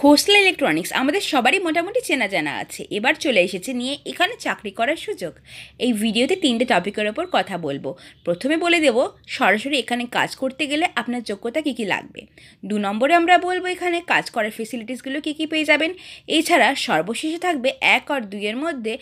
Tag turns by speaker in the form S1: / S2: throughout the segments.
S1: খোসলা electronics আমাদের সবারই মোটামুটি চেনা জানা আছে এবার চলে এসেছে নিয়ে এখানে চাকরি করার সুযোগ এই ভিডিওতে তিনটে টপিকের ওপর কথা বলবো প্রথমে বলে দেব সরাসরি এখানে কাজ করতে গেলে আপনার যোগ্যতা কী কী লাগবে দু নম্বরে আমরা বলবো এখানে কাজ করার ফেসিলিটিসগুলো কী কী পেয়ে যাবেন এছাড়া সর্বশেষে থাকবে এক আর দুইয়ের মধ্যে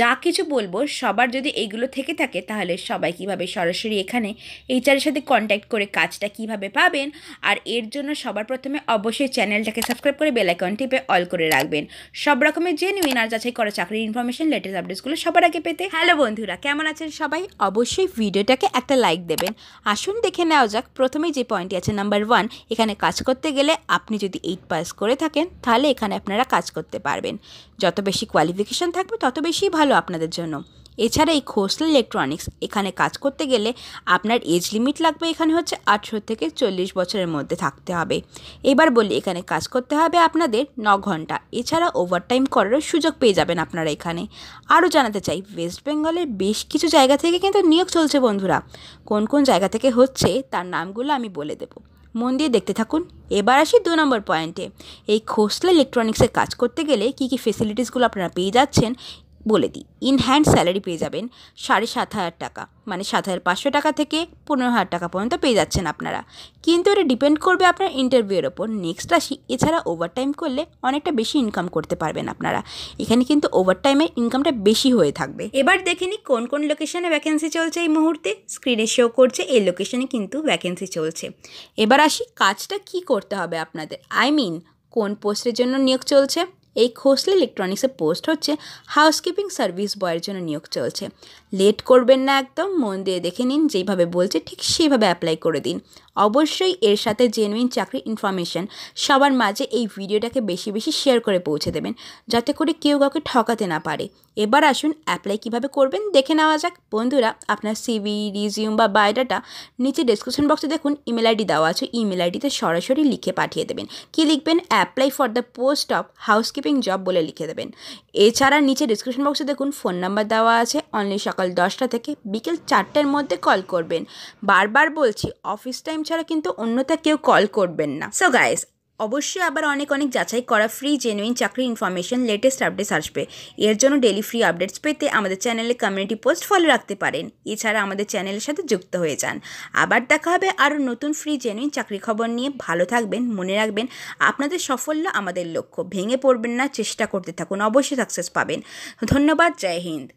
S1: যা কিছু বলবো সবার যদি এইগুলো থেকে থাকে তাহলে সবাই কিভাবে সরাসরি এখানে এইচআরের সাথে কন্ট্যাক্ট করে কাজটা কিভাবে পাবেন আর এর জন্য সবার প্রথমে অবশ্যই চ্যানেলটাকে সাবস্ক্রাইব করে বেলাইকন টিপে অল করে রাখবেন সব রকমের জেনুইন আর যাচাই করা চাকরির ইনফরমেশন লেটেস্ট আপডেটসগুলো সবার আগে পেতে হ্যালো বন্ধুরা কেমন আছেন সবাই অবশ্যই ভিডিওটাকে একটা লাইক দেবেন আসুন দেখে নেওয়া যাক প্রথমে যে পয়েন্টটি আছে নাম্বার ওয়ান এখানে কাজ করতে গেলে আপনি যদি এইট পাস করে থাকেন তাহলে এখানে আপনারা কাজ করতে পারবেন যত বেশি কোয়ালিফিকেশন থাকবে তত বেশি ভালো আপনাদের জন্য এছাড়া এই খোসলা ইলেকট্রনিক্স এখানে কাজ করতে গেলে আপনার এজ লিমিট লাগবে এখানে হচ্ছে আঠেরো থেকে চল্লিশ বছরের মধ্যে থাকতে হবে এবার বলি এখানে কাজ করতে হবে আপনাদের ন ঘন্টা এছাড়া ওভারটাইম করারও সুযোগ পেয়ে যাবেন আপনারা এখানে আরও জানাতে চাই ওয়েস্ট বেঙ্গলের বেশ কিছু জায়গা থেকে কিন্তু নিয়োগ চলছে বন্ধুরা কোন কোন জায়গা থেকে হচ্ছে তার নামগুলো আমি বলে দেবো মন দিয়ে দেখতে থাকুন এবার আসি দু নম্বর পয়েন্টে এই খোসলা ইলেকট্রনিক্সে কাজ করতে গেলে কী কী ফেসিলিটিসগুলো আপনারা পেয়ে যাচ্ছেন বলে দিই ইন হ্যান্ড স্যালারি পেয়ে যাবেন সাড়ে সাত হাজার টাকা মানে সাত হাজার পাঁচশো টাকা থেকে পনেরো হাজার টাকা পর্যন্ত পেয়ে যাচ্ছেন আপনারা কিন্তু এটা ডিপেন্ড করবে আপনার ইন্টারভিউয়ের ওপর নেক্সট আসি এছাড়া ওভারটাইম করলে অনেকটা বেশি ইনকাম করতে পারবেন আপনারা এখানে কিন্তু ওভারটাইমের ইনকামটা বেশি হয়ে থাকবে এবার দেখে নিই কোন কোন লোকেশনে ভ্যাকেন্সি চলছে এই মুহূর্তে স্ক্রিনে শো করছে এই লোকেশনে কিন্তু ভ্যাকেন্সি চলছে এবার আসি কাজটা কি করতে হবে আপনাদের আই মিন কোন পোস্টের জন্য নিয়োগ চলছে এই খোসলি ইলেকট্রনিক্সে পোস্ট হচ্ছে হাউসকিপিং সার্ভিস বয়ের জন্য নিয়োগ চলছে লেট করবেন না একদম মন দিয়ে দেখে নিন যেইভাবে বলছে ঠিক সেইভাবে অ্যাপ্লাই করে দিন অবশ্যই এর সাথে জেনুইন চাকরির ইনফরমেশান সবার মাঝে এই ভিডিওটাকে বেশি বেশি শেয়ার করে পৌঁছে দেবেন যাতে করে কেউ কাউকে ঠকাতে না পারে এবার আসুন অ্যাপ্লাই কিভাবে করবেন দেখে নেওয়া যাক বন্ধুরা আপনার সিভি রিজিউম বা বায়োডাটা নিচে ডেসক্রিপশন বক্সে দেখুন ইমেল আইডি দেওয়া আছে ইমেল আইডিতে সরাসরি লিখে পাঠিয়ে দেবেন কি লিখবেন apply for the post of housekeeping job বলে লিখে দেবেন এছাড়া নিচে ডিসক্রিপশন বক্সে দেখুন ফোন নাম্বার দেওয়া আছে অনলি সকাল দশটা থেকে বিকেল চারটের মধ্যে কল করবেন বারবার বলছি অফিস টাইম ছাড়া কিন্তু অন্যতা কেউ কল করবেন না সো গাইস অবশ্যই আবার অনেক অনেক যাচাই করা ফ্রি জেনুইন চাকরি ইনফরমেশন লেটেস্ট আপডেটস আসবে এর জন্য ডেলি ফ্রি আপডেটস পেতে আমাদের চ্যানেলে কমিউনিটি পোস্ট ফলো রাখতে পারেন এছাড়া আমাদের চ্যানেলের সাথে যুক্ত হয়ে যান আবার দেখা হবে আরও নতুন ফ্রি জেনুইন চাকরি খবর নিয়ে ভালো থাকবেন মনে রাখবেন আপনাদের সাফল্য আমাদের লক্ষ্য ভেঙে পড়বেন না চেষ্টা করতে থাকুন অবশ্যই সাকসেস পাবেন ধন্যবাদ জয় হিন্দ